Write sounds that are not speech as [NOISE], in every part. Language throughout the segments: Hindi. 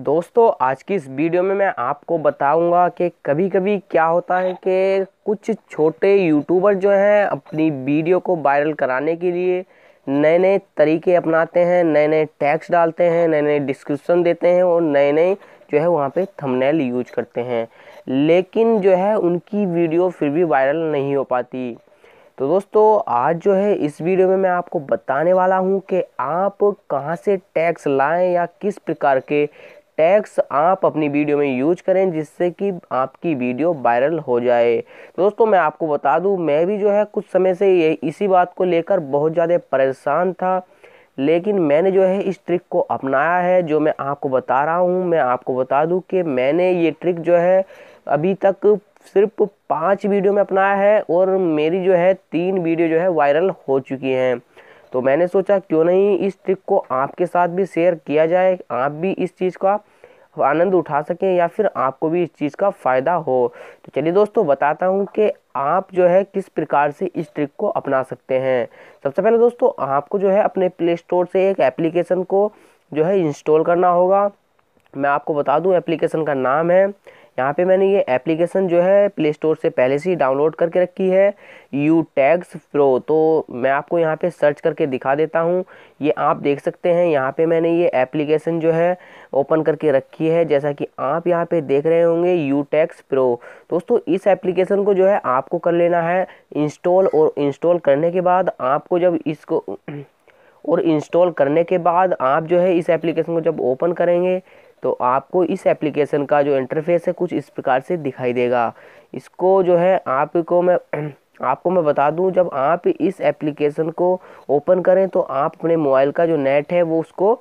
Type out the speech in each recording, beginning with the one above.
दोस्तों आज की इस वीडियो में मैं आपको बताऊंगा कि कभी कभी क्या होता है कि कुछ छोटे यूट्यूबर जो हैं अपनी वीडियो को वायरल कराने के लिए नए नए तरीके अपनाते हैं नए नए टैक्स डालते हैं नए नए डिस्क्रिप्शन देते हैं और नए नए जो है वहाँ पे थंबनेल यूज करते हैं लेकिन जो है उनकी वीडियो फिर भी वायरल नहीं हो पाती तो दोस्तों आज जो है इस वीडियो में मैं आपको बताने वाला हूँ कि आप कहाँ से टैक्स लाएं या किस प्रकार के टैग्स आप अपनी वीडियो में यूज करें जिससे कि आपकी वीडियो वायरल हो जाए तो दोस्तों मैं आपको बता दूं मैं भी जो है कुछ समय से ये इसी बात को लेकर बहुत ज़्यादा परेशान था लेकिन मैंने जो है इस ट्रिक को अपनाया है जो मैं आपको बता रहा हूँ मैं आपको बता दूँ कि मैंने ये ट्रिक जो है अभी तक सिर्फ पाँच वीडियो में अपनाया है और मेरी जो है तीन वीडियो जो है वायरल हो चुकी हैं तो मैंने सोचा क्यों नहीं इस ट्रिक को आपके साथ भी शेयर किया जाए आप भी इस चीज़ का आनंद उठा सकें या फिर आपको भी इस चीज़ का फ़ायदा हो तो चलिए दोस्तों बताता हूँ कि आप जो है किस प्रकार से इस ट्रिक को अपना सकते हैं सबसे पहले दोस्तों आपको जो है अपने प्ले स्टोर से एक एप्लीकेशन को जो है इंस्टॉल करना होगा मैं आपको बता दूं एप्लीकेशन का नाम है यहाँ पे मैंने ये एप्लीकेशन जो है प्ले स्टोर से पहले से ही डाउनलोड करके रखी है यू टैग्स प्रो तो मैं आपको यहाँ पे सर्च करके दिखा देता हूँ ये आप देख सकते हैं यहाँ पे मैंने ये एप्लीकेशन जो है ओपन करके रखी है जैसा कि आप यहाँ पे देख रहे होंगे यू टैक्स प्रो दोस्तों इस एप्लीकेशन को जो है आपको कर लेना है इंस्टॉल और इंस्टॉल करने के बाद आपको जब इसको [CLEARS THROAT] और इंस्टॉल करने के बाद आप जो है इस एप्लीकेशन को जब ओपन करेंगे तो आपको इस एप्लीकेशन का जो इंटरफेस है कुछ इस प्रकार से दिखाई देगा इसको जो है आपको मैं [CLEARS THROAT] आपको मैं बता दूं जब आप इस एप्लीकेशन को ओपन करें तो आप अपने मोबाइल का जो नेट है वो उसको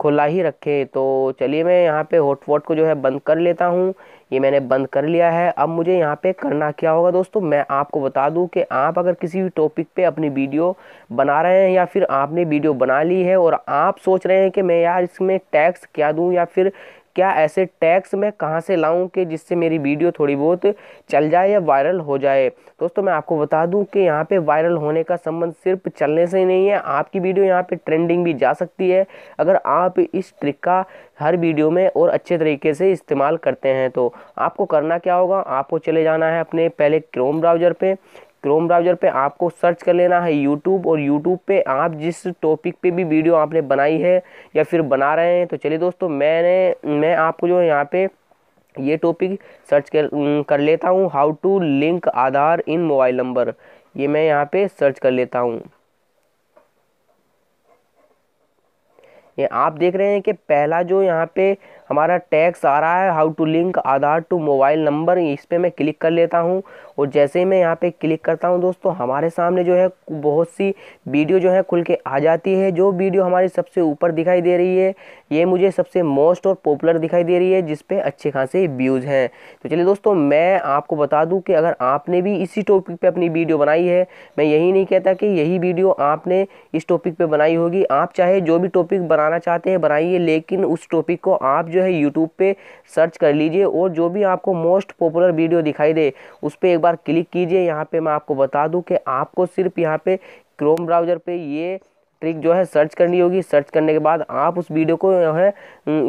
खुला ही रखे तो चलिए मैं यहाँ पे हॉटस्पॉट को जो है बंद कर लेता हूँ ये मैंने बंद कर लिया है अब मुझे यहाँ पे करना क्या होगा दोस्तों मैं आपको बता दूँ कि आप अगर किसी भी टॉपिक पे अपनी वीडियो बना रहे हैं या फिर आपने वीडियो बना ली है और आप सोच रहे हैं कि मैं यार इसमें टैक्स क्या दूँ या फिर क्या ऐसे टैक्स मैं कहाँ से लाऊं कि जिससे मेरी वीडियो थोड़ी बहुत चल जाए या वायरल हो जाए दोस्तों मैं आपको बता दूं कि यहाँ पे वायरल होने का संबंध सिर्फ चलने से ही नहीं है आपकी वीडियो यहाँ पे ट्रेंडिंग भी जा सकती है अगर आप इस ट्रिक का हर वीडियो में और अच्छे तरीके से इस्तेमाल करते हैं तो आपको करना क्या होगा आपको चले जाना है अपने पहले क्रोम ब्राउज़र पर क्रोम ब्राउज़र पे आपको सर्च कर लेना है यूट्यूब और यूट्यूब पे आप जिस टॉपिक पे भी वीडियो आपने बनाई है या फिर बना रहे हैं तो चलिए दोस्तों मैंने मैं आपको जो है यहाँ पे ये टॉपिक सर्च कर कर लेता हूँ how to link Aadhaar in mobile number ये मैं यहाँ पे सर्च कर लेता हूँ ये आप देख रहे हैं कि पहला जो यहाँ पे हमारा टैक्स आ रहा है how to link Aadhaar to mobile number इस पर मैं क्लिक कर लेता हूँ और जैसे ही मैं यहाँ पे क्लिक करता हूँ दोस्तों हमारे सामने जो है बहुत सी वीडियो जो है खुल के आ जाती है जो वीडियो हमारी सबसे ऊपर दिखाई दे रही है ये मुझे सबसे मोस्ट और पॉपुलर दिखाई दे रही है जिस पे अच्छे खासे व्यूज़ हैं तो चलिए दोस्तों मैं आपको बता दूँ कि अगर आपने भी इसी टॉपिक पर अपनी वीडियो बनाई है मैं यही नहीं कहता कि यही वीडियो आपने इस टॉपिक पर बनाई होगी आप चाहे जो भी टॉपिक बनाना चाहते हैं बनाइए लेकिन उस टॉपिक को आप जो है यूट्यूब पे सर्च कर लीजिए और जो भी आपको मोस्ट पॉपुलर वीडियो दिखाई दे उस पर एक बार क्लिक कीजिए यहाँ पे मैं आपको बता दूँ कि आपको सिर्फ यहाँ पे क्रोम ब्राउज़र पे ये ट्रिक जो है सर्च करनी होगी सर्च करने के बाद आप उस वीडियो को जो है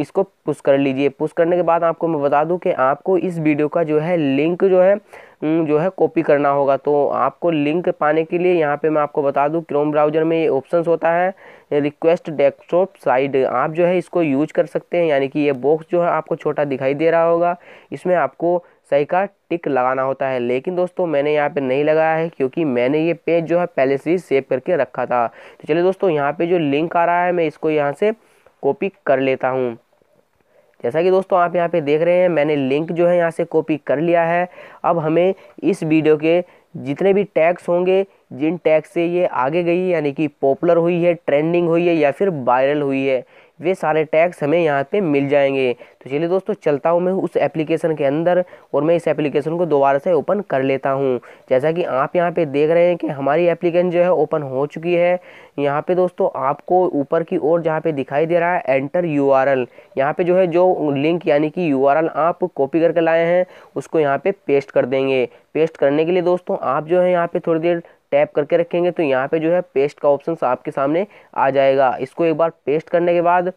इसको पुश कर लीजिए पुश करने के बाद आपको मैं बता दूं कि आपको इस वीडियो का जो है लिंक जो है जो है कॉपी करना होगा तो आपको लिंक पाने के लिए यहाँ पे मैं आपको बता दूं क्रोम ब्राउज़र में ये ऑप्शन होता है रिक्वेस्ट डेस्कटॉप साइड आप जो है इसको यूज कर सकते हैं यानी कि ये बॉक्स जो है आपको छोटा दिखाई दे रहा होगा इसमें आपको सही का टिक लगाना होता है लेकिन दोस्तों मैंने यहाँ पे नहीं लगाया है क्योंकि मैंने ये पेज जो है पहले से ही सेव करके रखा था तो चलिए दोस्तों यहाँ पे जो लिंक आ रहा है मैं इसको यहाँ से कॉपी कर लेता हूँ जैसा कि दोस्तों आप यहाँ पे देख रहे हैं मैंने लिंक जो है यहाँ से कॉपी कर लिया है अब हमें इस वीडियो के जितने भी टैग्स होंगे जिन टैग से ये आगे गई यानी कि पॉपुलर हुई है ट्रेंडिंग हुई है या फिर वायरल हुई है वे सारे टैग्स हमें यहाँ पे मिल जाएंगे तो चलिए दोस्तों चलता हूँ मैं उस एप्लीकेशन के अंदर और मैं इस एप्लीकेशन को दोबारा से ओपन कर लेता हूँ जैसा कि आप यहाँ पे देख रहे हैं कि हमारी एप्लीकेशन जो है ओपन हो चुकी है यहाँ पे दोस्तों आपको ऊपर की ओर जहाँ पे दिखाई दे रहा है एंटर यू आर एल यहाँ पर जो है जो लिंक यानी कि यू आर एल आप कॉपी करके लाए हैं उसको यहाँ पर पे पेस्ट कर देंगे पेस्ट करने के लिए दोस्तों आप जो है यहाँ पर थोड़ी देर टैप करके रखेंगे तो यहाँ पे जो है पेस्ट का ऑप्शन आपके सामने आ जाएगा इसको एक बार पेस्ट करने के बाद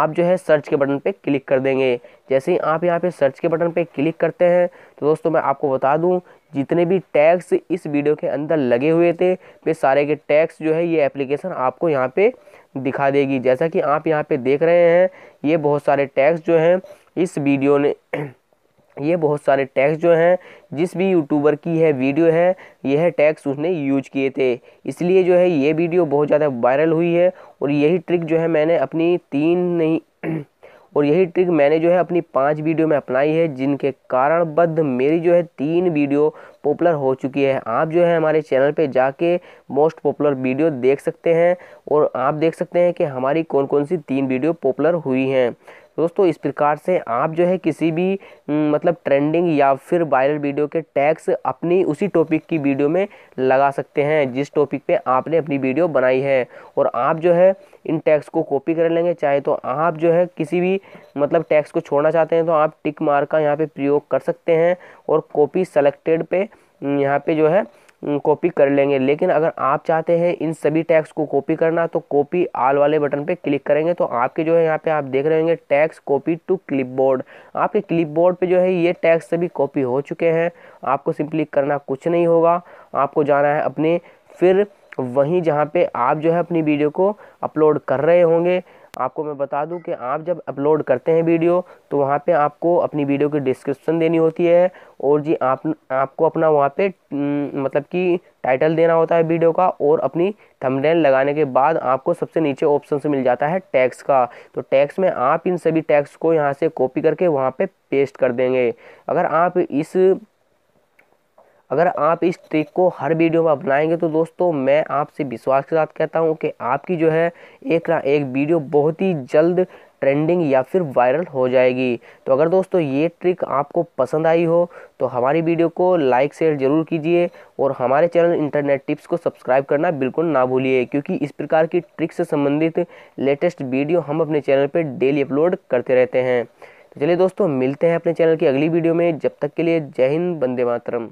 आप जो है सर्च के बटन पे क्लिक कर देंगे जैसे ही आप यहाँ पे सर्च के बटन पे क्लिक करते हैं तो दोस्तों मैं आपको बता दूँ जितने भी टैग्स इस वीडियो के अंदर लगे हुए थे वे सारे के टैग्स जो है ये एप्लीकेशन आपको यहाँ पर दिखा देगी जैसा कि आप यहाँ पर देख रहे हैं ये बहुत सारे टैग्स जो हैं इस वीडियो ने [CLEARS THROAT] ये बहुत सारे टैक्स जो हैं जिस भी यूट्यूबर की है वीडियो है यह टैक्स उसने यूज किए थे इसलिए जो है ये वीडियो बहुत ज़्यादा वायरल हुई है और यही ट्रिक जो है मैंने अपनी तीन नहीं [CLEARS THROAT] और यही ट्रिक मैंने जो है अपनी पांच वीडियो में अपनाई है जिनके कारणबद्ध मेरी जो है तीन वीडियो पॉपुलर हो चुकी है आप जो है हमारे चैनल पे जाके मोस्ट पॉपुलर वीडियो देख सकते हैं और आप देख सकते हैं कि हमारी कौन कौन सी तीन वीडियो पॉपुलर हुई हैं दोस्तों इस प्रकार से आप जो है किसी भी मतलब ट्रेंडिंग या फिर वायरल वीडियो के टैक्स अपनी उसी टॉपिक की वीडियो में लगा सकते हैं जिस टॉपिक पे आपने अपनी वीडियो बनाई है और आप जो है इन टैक्स को कॉपी कर लेंगे चाहे तो आप जो है किसी भी मतलब टैक्स को छोड़ना चाहते हैं तो आप टिक मार्क का यहाँ पे प्रयोग कर सकते हैं और कॉपी सेलेक्टेड पे हम्म, यहाँ पे जो है कॉपी हम्म, कर लेंगे लेकिन अगर आप चाहते हैं इन सभी टैक्स को कॉपी करना तो कॉपी आल वाले बटन पे क्लिक करेंगे तो आपके जो है यहाँ पे आप देख रहे होंगे टैक्स कॉपी टू क्लिपबोर्ड आपके क्लिपबोर्ड पे जो है ये टैक्स सभी कॉपी हो चुके हैं आपको सिंपली करना कुछ नहीं होगा आपको जाना है अपने फिर वहीं जहाँ पे आप जो है अपनी वीडियो को अपलोड कर रहे होंगे आपको मैं बता दूं कि आप जब अपलोड करते हैं वीडियो तो वहाँ पे आपको अपनी वीडियो की डिस्क्रिप्शन देनी होती है और जी आप आपको अपना वहाँ पे मतलब कि टाइटल देना होता है वीडियो का और अपनी थंबनेल लगाने के बाद आपको सबसे नीचे ऑप्शन से मिल जाता है टैक्स का तो टैक्स में आप इन सभी टैक्स को यहाँ से कॉपी करके वहाँ पे पेस्ट कर देंगे अगर आप इस अगर आप इस ट्रिक को हर वीडियो में अपनाएंगे तो दोस्तों मैं आपसे विश्वास के साथ कहता हूँ कि आपकी जो है एक ना एक वीडियो बहुत ही जल्द ट्रेंडिंग या फिर वायरल हो जाएगी तो अगर दोस्तों ये ट्रिक आपको पसंद आई हो तो हमारी वीडियो को लाइक शेयर ज़रूर कीजिए और हमारे चैनल इंटरनेट टिप्स को सब्सक्राइब करना बिल्कुल ना भूलिए क्योंकि इस प्रकार की ट्रिक से संबंधित लेटेस्ट वीडियो हम अपने चैनल पर डेली अपलोड करते रहते हैं तो चलिए दोस्तों मिलते हैं अपने चैनल की अगली वीडियो में जब तक के लिए जय हिंद बंदे मातरम